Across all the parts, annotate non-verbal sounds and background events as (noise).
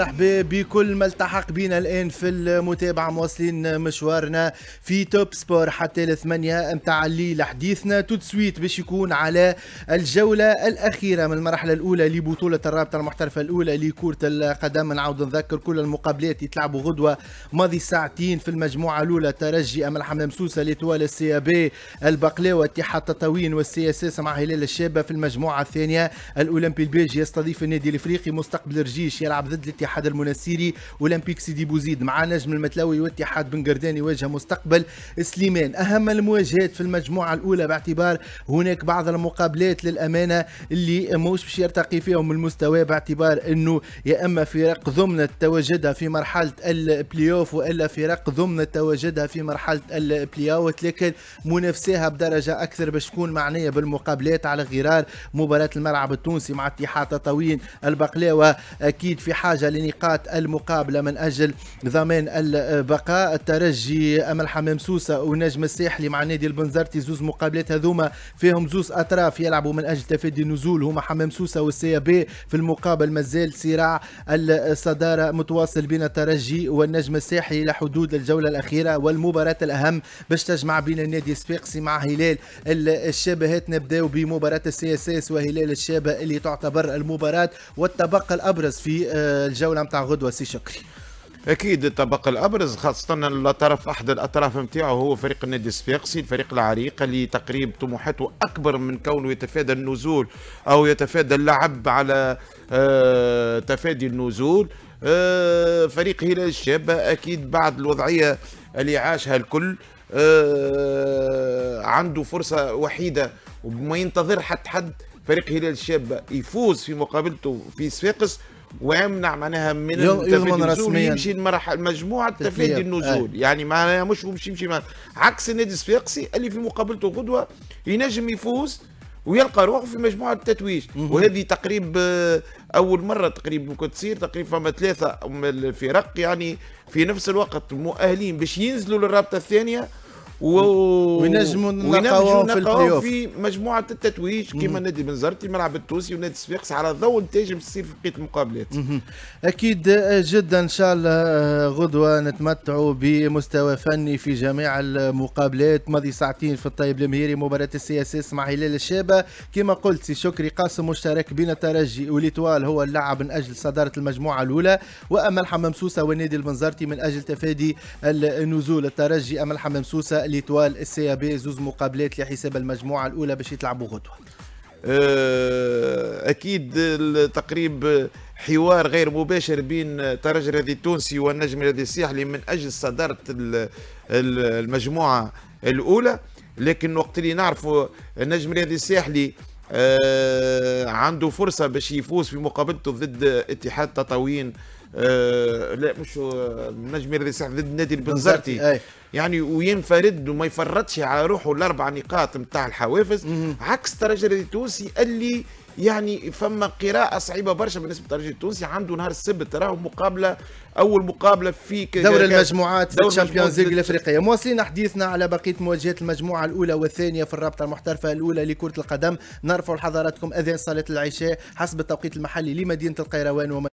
مرحبا بكل ما التحق بنا الان في المتابعه مواصلين مشوارنا في توب سبور حتى الثمانية متاع الليل حديثنا تو سويت باش يكون على الجوله الاخيره من المرحله الاولى لبطوله الرابطه المحترفه الاولى لكره القدم نعاود نذكر كل المقابلات يتلعبوا غدوه ماضي ساعتين في المجموعه الاولى ترجي امل حمله مسوسه لتوال السي بي البقلاوه اتحاد تطاوين والسي اس اس مع هلال الشابه في المجموعه الثانيه الاولمبي البلجي يستضيف النادي الافريقي مستقبل رجيش يلعب ضد الاتحاد المنسيري اولمبيك سيدي بوزيد مع نجم المتلاوي واتحاد بن قردان يواجه مستقبل سليمان اهم المواجهات في المجموعه الاولى باعتبار هناك بعض المقابلات للامانه اللي موش باش يرتقي فيهم المستوى باعتبار انه يا اما فرق ضمن تواجدها في مرحله البلاي اوف والا فرق ضمن تواجدها في مرحله البلاي اوت لكن منافساها بدرجه اكثر باش تكون معنيه بالمقابلات على غرار مباراه الملعب التونسي مع اتحاد تطاوين البقلاوه اكيد في حاجه لنقاط المقابله من اجل ضمان البقاء الترجي امل حمام سوسه ونجم الساحلي مع نادي البنزرتي زوز مقابلات هذوما فيهم زوز اطراف يلعبوا من اجل تفادي النزول هما حمام سوسه والسيابي إيه في المقابل مازال صراع الصداره متواصل بين الترجي والنجم الساحلي الى حدود الجوله الاخيره والمباراه الاهم باش تجمع بين النادي الصفاقسي مع هلال الشبهات نبداو بمباراه السي اس إيه اس وهلال الشابه اللي تعتبر المباراه والتبقى الابرز في الجوله الجوله نتاع غدوه سي شكري اكيد الطبق الابرز خاصه الطرف احد الاطراف نتاعو هو فريق النادي الصفاقسي الفريق العريق اللي تقريب طموحاته اكبر من كونه يتفادى النزول او يتفادى اللعب على آه، تفادي النزول آه، فريق هلال الشابه اكيد بعد الوضعيه اللي عاشها الكل آه، عنده فرصه وحيده وما ينتظر حتى حد فريق هلال الشابه يفوز في مقابلته في صفاقس ويمنع معناها من يضمن رسميا يمشي مجموعه تفادي النزول أي. آه. يعني معناها مش مش يمشي معناها. عكس النادي الصفاقسي اللي في مقابلته غدوه ينجم يفوز ويلقى روحه في مجموعه التتويج وهذه تقريب آه، اول مره تقريب ممكن تصير تقريبا فما ثلاثه الفرق يعني في نفس الوقت مؤهلين باش ينزلوا للرابطه الثانيه وينجموا نلقاو في البلايوف في مجموعه التتويج كيما نادي بنزرتي الملعب التونسي ونادي الصفاقس على ضوء نتائج باش تصير في بقيه المقابلات اكيد آه، جدا ان شاء الله آه، غدوه نتمتعوا بمستوى فني في جميع المقابلات ماضي ساعتين في الطيب المهيري مباراه السي اس اس مع هلال الشابه كما قلت سي شكري قاسم مشترك بين الترجي والاتوال هو اللاعب من اجل صداره المجموعه الاولى وامل سوسه والنادي البنزرتي من اجل تفادي النزول الترجي امل سوسه ليتوال السي بي زوز مقابلات لحساب المجموعه الاولى باش يتلعبوا غدوه أه، اكيد تقريب حوار غير مباشر بين ترجي الرياضي التونسي والنجم الرياضي الساحلي من اجل صداره المجموعه الاولى لكن وقت اللي نعرفوا النجم الرياضي الساحلي آه عنده فرصه باش يفوز في مقابلته ضد اتحاد تطاوين آه لا مش آه، نجم رياضي ضد نادي البنزرتي يعني وينفرد وما يفرطش على روحه الاربع نقاط نتاع الحوافز عكس الترجي التونسي اللي يعني فما قراءه صعيبه برشا بالنسبه للترجي التونسي عنده نهار السبت راهو مقابله اول مقابله في دور المجموعات في الشامبيونز ليغ الافريقيه مواصلين حديثنا على بقيه مواجهات المجموعه الاولى والثانيه في الرابطه المحترفه الاولى لكره القدم نرفع لحضراتكم اذان صلاه العشاء حسب التوقيت المحلي لمدينه القيروان وما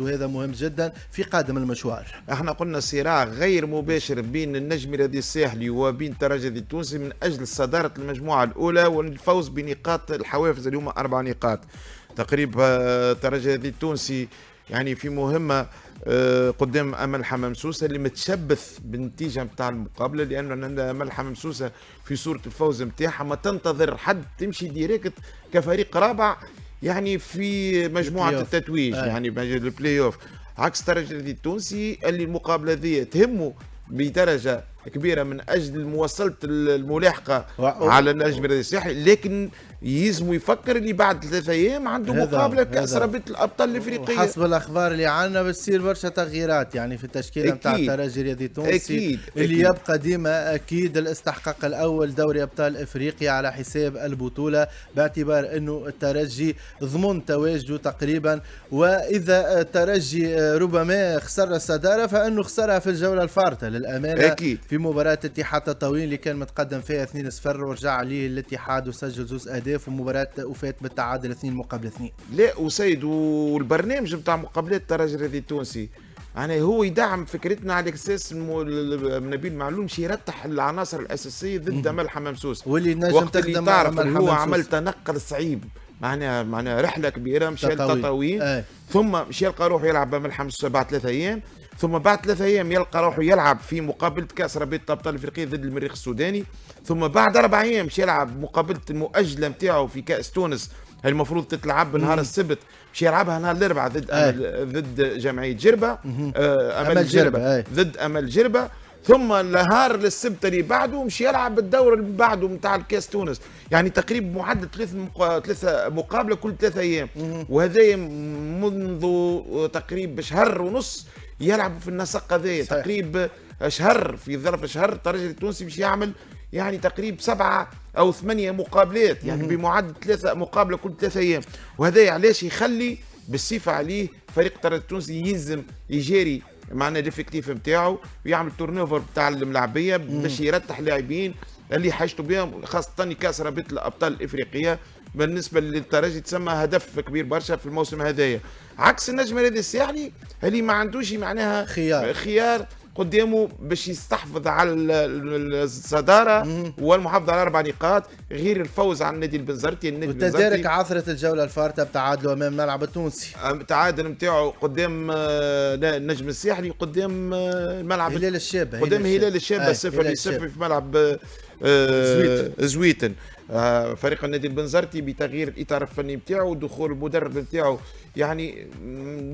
وهذا مهم جدا في قادم المشوار احنا قلنا صراع غير مباشر بين النجم الذي الساحلي وبين الترجي التونسي من اجل صداره المجموعه الاولى والفوز بنقاط الحوافز اليوم اربع نقاط تقريبا الترجي آه، التونسي يعني في مهمه آه، قدام امل حمام سوسه اللي متشبث بالنتيجه نتاع المقابله لانه امل حمام سوسه في صوره الفوز نتاعها ما تنتظر حد تمشي ديريكت كفريق رابع يعني في مجموعه التتويج آه. يعني البلاي اوف عكس الترجي التونسي اللي المقابله ذي تهمه بدرجه كبيره من اجل مواصله الملاحقه و... على النجم الرياضي الساحلي لكن يلزموا يفكر اللي بعد ثلاثة ايام عنده مقابله كاس رابطه الابطال الافريقيه حسب الاخبار اللي عندنا بتصير برشا تغييرات يعني في التشكيله نتاع الترجي الرياضي التونسي أكيد. اللي أكيد. يبقى ديما اكيد الاستحقاق الاول دوري ابطال افريقيا على حساب البطوله باعتبار انه الترجي ضمن تواجده تقريبا واذا الترجي ربما خسر الصداره فانه خسرها في الجوله الفارطه للامانه أكيد. في بمباراة اتحاد تطاوين اللي كان متقدم فيها 2-0 ورجع عليه الاتحاد وسجل زوز اهداف ومباراة وفات بالتعادل 2 مقابل 2 لا وسيد والبرنامج نتاع مقابلات الترجي هذه التونسي يعني هو يدعم فكرتنا على اساس نبيل معلوم باش يرتح العناصر الاساسيه ضد امل حمامسوس واللي نجم تخدم وقت اللي تعرف اللي هو عمل تنقل صعيب معناها معناها رحله كبيره مشى للتطاوين إيه. ثم مشى يلقى روحه يلعب بملحم بعد ثلاثة ايام ثم بعد ثلاثة ايام يلقى روحه يلعب في مقابله كاس ربيع الابطال الافريقيه ضد المريخ السوداني ثم بعد اربع ايام مشى يلعب مقابله المؤجله نتاعو في كاس تونس المفروض تتلعب نهار السبت مش يلعبها نهار الاربعاء ضد إيه. ضد جمعيه جربه آه، امل, أمل جربه, إيه. ضد امل جربه ثم النهار للسبت اللي بعده مشي يلعب بالدور اللي بعده نتاع الكاس تونس يعني تقريبا معدل ثلاث مقا... ثلاثه مقابله كل ثلاثه ايام وهذا منذ تقريبا شهر ونص يلعب في النسق هذايا تقريبا شهر في ظرف شهر الترجي التونسي مش يعمل يعني تقريبا سبعه او ثمانيه مقابلات يعني بمعدل ثلاثه مقابله كل ثلاثه ايام وهذا علاش يخلي بالصفه عليه فريق الترجي التونسي يلزم يجاري معنا ديفكتيف نتاعو ويعمل تورن اوفر نتاع الملاعبيه باش يرتح لاعبين اللي حاجته بهم خاصه كاس رابطه الابطال الافريقيه بالنسبه للترجي تسمى هدف كبير برشا في الموسم هذايا عكس النجم الرياضي الساحلي اللي ما عندوش معناها خيار خيار قدامه باش يستحفظ على الصداره والمحافظه على اربع نقاط غير الفوز على النادي البنزرتي النادي وتدارك عثره الجوله الفارته بتعادله امام الملعب التونسي التعادل نتاعو قدام آه، النجم الساحلي قدام آه، الملعب هلال الشابه قدام هلال الشابه 0 0 في ملعب آه، زويتن آه، فريق النادي البنزرتي بتغيير الاطار الفني بتاعه ودخول المدرب بتاعه يعني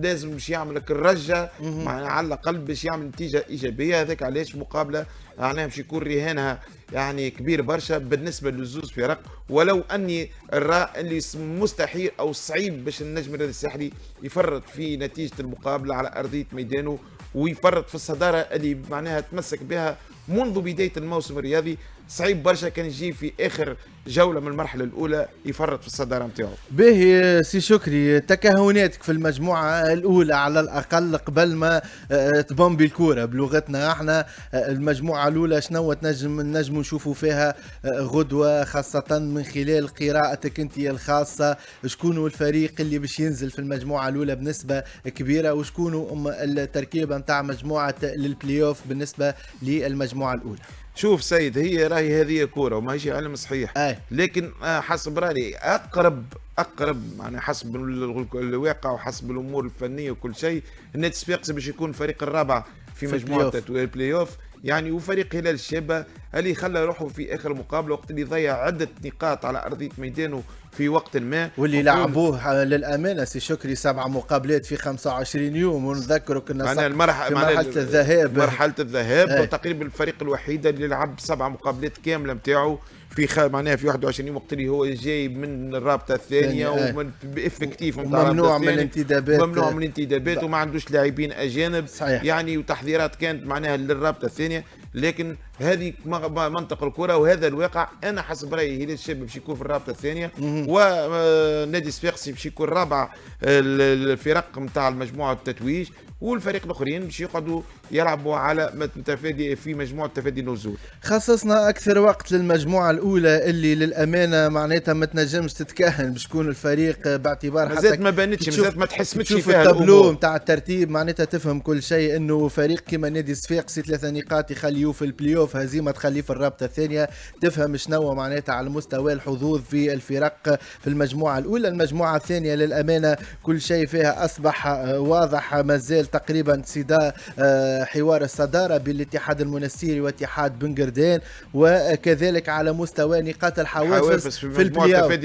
لازم باش يعمل لك الرجه على الاقل باش يعمل نتيجه ايجابيه هذاك علاش مقابله معناها باش يكون رهانها يعني كبير برشا بالنسبه للزوز فرق ولو اني الراء اللي مستحيل او صعيب باش النجم الرياضي الساحلي يفرط في نتيجه المقابله على ارضيه ميدانه ويفرط في الصداره اللي معناها تمسك بها منذ بدايه الموسم الرياضي صعيب برشا كان يجي في اخر جوله من المرحله الاولى يفرط في الصداره نتاعو. به سي شكري تكهناتك في المجموعه الاولى على الاقل قبل ما آه، آه، تبمبي الكوره بلغتنا احنا آه، المجموعه الاولى شنو تنجم نجم نشوفوا فيها غدوه خاصه من خلال قراءتك انت الخاصه شكون الفريق اللي باش ينزل في المجموعه الاولى بنسبه كبيره وشكون التركيبه نتاع مجموعه للبلاي اوف بالنسبه للمجموعه الاولى. شوف سيد هي راهي هذه كوره وما هيش علم صحيح أي. لكن آه، حسب رايي اقرب اقرب يعني حسب الواقع وحسب الامور الفنيه وكل شيء النادي الصفاقسي باش يكون الفريق الرابع في, في مجموعه البلاي اوف يعني وفريق هلال الشابه اللي خلى روحه في اخر مقابله وقت اللي ضيع عده نقاط على ارضيه ميدانه في وقت ما واللي لعبوه للامانه سي شكري سبع مقابلات في 25 يوم ونذكره كنا أنا المرح... في مرحله الذهاب مرحله الذهاب إيه. تقريبا الفريق الوحيد اللي لعب سبع مقابلات كامله نتاعو في خ... معناها في 21 يوم وقت اللي هو جاي من الرابطه الثانيه إيه. ومن افكتيف ممنوع من الانتدابات ممنوع من الانتدابات وما عندوش لاعبين اجانب صحيح. يعني وتحذيرات كانت معناها للرابطه الثانيه لكن هذه منطق الكره وهذا الواقع انا حسب رايي هلال الشاب باش يكون في الرابطه الثانيه ونادي سفيقسي باش يكون رابع الفرق نتاع المجموعه التتويج والفريق الاخرين باش يقعدوا يلعبوا على تفادي في مجموعه تفادي النزول خصصنا اكثر وقت للمجموعه الاولى اللي للامانه معناتها ما تنجمش تتكهن بشكون الفريق باعتبار حتى ما بانتش ما تحسمتش فيها تشوف التابلو نتاع الترتيب معناتها تفهم كل شيء انه فريق كيما نادي صفاقسي ثلاثه نقاط يخليوه في البلاي اوف هزيمه تخليه في الرابطه الثانيه تفهم شنو معناتها على مستوى الحظوظ في الفرق في المجموعه الاولى المجموعه الثانيه للامانه كل شيء فيها اصبح آه، واضح مازال تقريبا سيدا آه، حوار الصدارة بين الاتحاد المنسيري واتحاد بن قردان وكذلك على مستوى نقاط الحوافز في البلاي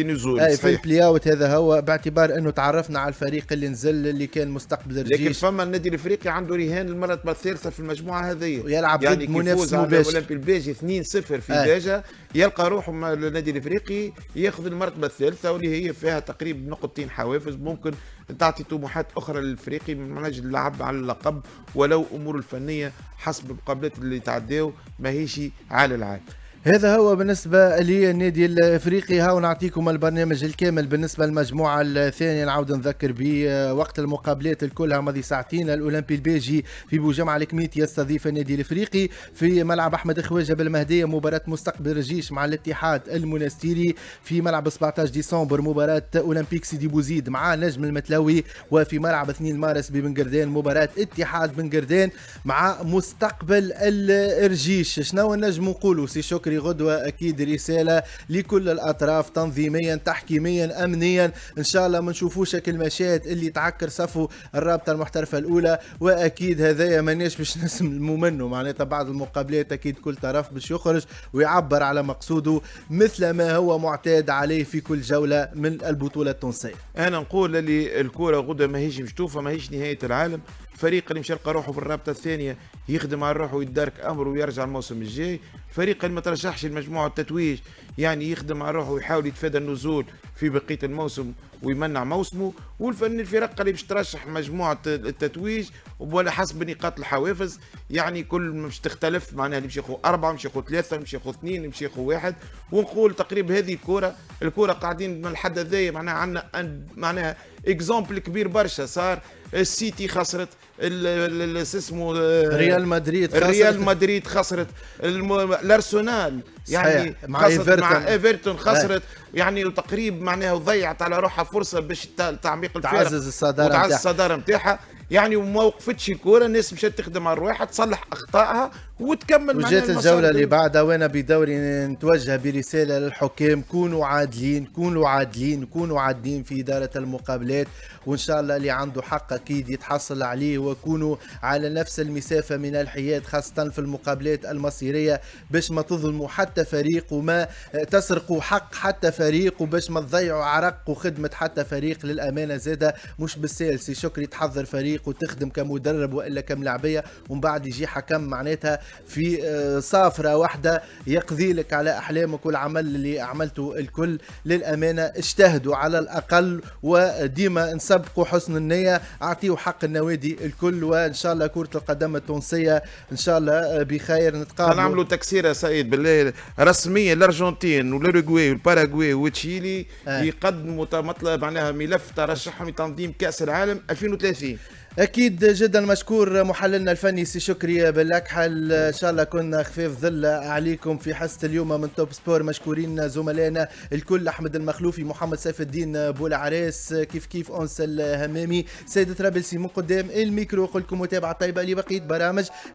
في إيه. البلاي هذا هو باعتبار انه تعرفنا على الفريق اللي نزل اللي كان مستقبل الجيش لكن فما النادي الافريقي عنده رهان المرة الثالثة في المجموعة هذه ويلعب يعني ضد منافس مباشر الاولمبي الباجي 2-0 في الباجة يلقى روحه النادي الافريقي ياخذ المرتبة الثالثة واللي هي فيها تقريبا نقطتين حوافز ممكن تعطي طموحات أخرى للفريقي من اجل اللعب على اللقب ولو أمور الفنية حسب المقابلات اللي تعداو ماهيش عال العال هذا هو بالنسبة لي النادي الافريقي ها ونعطيكم البرنامج الكامل بالنسبة للمجموعة الثانية نعاود نذكر بوقت المقابلات الكلها ماضي ساعتين الاولمبي البيجي في بوجمع الكميت يستضيف النادي الافريقي في ملعب احمد خواجه بالمهدية مباراة مستقبل رجيش مع الاتحاد المنستيري في ملعب 17 ديسمبر مباراة اولمبيك سيدي بوزيد مع نجم المتلوي وفي ملعب 2 مارس ببن قردان مباراة اتحاد بن قردان مع مستقبل الرجيش شنو نجم نقولوا سي شكر بكري غدوة أكيد رسالة لكل الأطراف تنظيميا تحكيميا أمنيا إن شاء الله ما نشوفوش المشاهد اللي تعكر صفو الرابطة المحترفة الأولى وأكيد هذايا مانيش باش (laughs) نسم منه معناتها بعض المقابلات أكيد كل طرف باش يخرج ويعبر على مقصوده مثل ما هو معتاد عليه في كل جولة من البطولة التونسية أنا نقول اللي الكورة غدوة ماهيش مشتوفة ماهيش نهاية العالم فريق اللي مشى لقى روحه في الرابطه الثانيه يخدم على روحه ويدارك امره ويرجع الموسم الجاي فريق اللي ما ترشحش لمجموعه التتويج يعني يخدم على روحه ويحاول يتفادى النزول في بقيه الموسم ويمنع موسمه والفن الفرق اللي باش ترشح مجموعه التتويج ولا حسب نقاط الحوافز يعني كل ما باش تختلف معناها اللي باش ياخذ اربعه باش ياخذ ثلاثه باش ياخذ اثنين اللي باش ياخذ واحد ونقول تقريبا هذه الكوره الكوره قاعدين من الحد هذايا معناها عندنا معناها اكزومبل كبير برشا صار السيتي خسرت اسمه آه، ريال مدريد خسرت ريال مدريد خسرت الارسنال يعني مع ايفرتون مع ايفرتون إيه. خسرت يعني تقريب معناها وضيعت على روحها فرصه باش تعميق الفرق تعزز الصداره وتعزز الصداره نتاعها يعني وما وقفتش الكوره الناس مشات تخدم على رواحها تصلح اخطائها وتكمل وجات الجولة اللي بعدها وانا بدوري نتوجه برسالة للحكام كونوا عادلين كونوا عادلين كونوا عادلين في إدارة المقابلات وإن شاء الله اللي عنده حق أكيد يتحصل عليه وكونوا على نفس المسافة من الحياد خاصة في المقابلات المصيرية باش ما تظلموا حتى فريق وما تسرقوا حق حتى فريق وباش ما تضيعوا عرق وخدمة حتى فريق للأمانة زادة مش بالسالسي شكري تحضر فريق وتخدم كمدرب وإلا كملاعبية ومن بعد يجي حكم معناتها في آه، صافرة واحدة يقضي لك على أحلامك والعمل اللي عملته الكل للأمانة اجتهدوا على الأقل وديما نسبقوا حسن النية أعطيوا حق النوادي الكل وإن شاء الله كرة القدم التونسية إن شاء الله آه، بخير نتقابل نعملوا تكسيرة سعيد بالله رسميا الأرجنتين والأوروغواي والباراغواي وتشيلي آه. يقدموا معناها ملف ترشحهم لتنظيم كأس العالم 2030 اكيد جدا مشكور محللنا الفني سي شكري بالاكحل ان شاء الله كنا خفيف ظل عليكم في حصه اليوم من توب سبور مشكورين زملائنا الكل احمد المخلوفي محمد سيف الدين عريس كيف كيف انس الهمامي سيد ترابلسي من قدام الميكرو قلكم لكم متابعه طيبه لبقيه برامج